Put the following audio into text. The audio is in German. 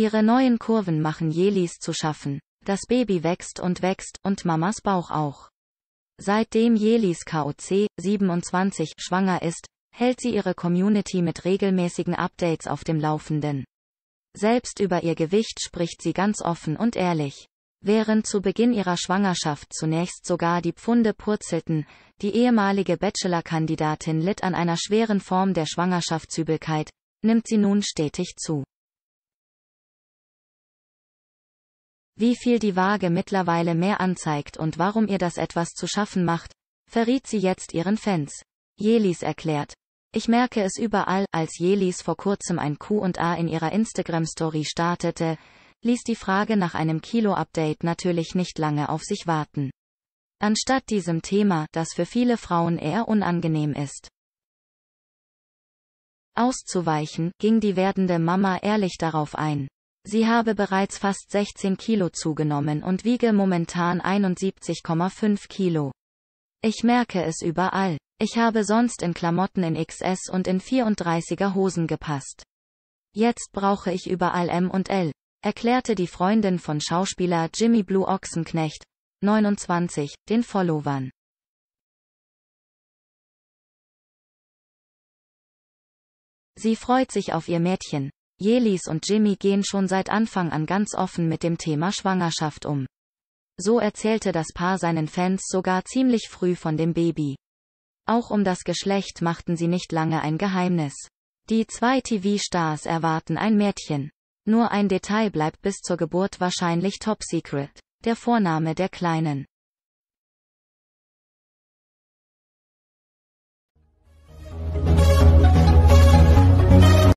Ihre neuen Kurven machen Jelis zu schaffen. Das Baby wächst und wächst, und Mamas Bauch auch. Seitdem Jelis KOC 27 schwanger ist, hält sie ihre Community mit regelmäßigen Updates auf dem Laufenden. Selbst über ihr Gewicht spricht sie ganz offen und ehrlich. Während zu Beginn ihrer Schwangerschaft zunächst sogar die Pfunde purzelten, die ehemalige Bachelor-Kandidatin litt an einer schweren Form der Schwangerschaftsübelkeit, nimmt sie nun stetig zu. Wie viel die Waage mittlerweile mehr anzeigt und warum ihr das etwas zu schaffen macht, verriet sie jetzt ihren Fans. Jelis erklärt. Ich merke es überall, als Jelis vor kurzem ein Q&A in ihrer Instagram-Story startete, ließ die Frage nach einem Kilo-Update natürlich nicht lange auf sich warten. Anstatt diesem Thema, das für viele Frauen eher unangenehm ist, auszuweichen, ging die werdende Mama ehrlich darauf ein. Sie habe bereits fast 16 Kilo zugenommen und wiege momentan 71,5 Kilo. Ich merke es überall. Ich habe sonst in Klamotten in XS und in 34er Hosen gepasst. Jetzt brauche ich überall M und L, erklärte die Freundin von Schauspieler Jimmy Blue Ochsenknecht, 29, den Followern. Sie freut sich auf ihr Mädchen, Jelis und Jimmy gehen schon seit Anfang an ganz offen mit dem Thema Schwangerschaft um. So erzählte das Paar seinen Fans sogar ziemlich früh von dem Baby. Auch um das Geschlecht machten sie nicht lange ein Geheimnis. Die zwei TV-Stars erwarten ein Mädchen. Nur ein Detail bleibt bis zur Geburt wahrscheinlich top secret, der Vorname der Kleinen.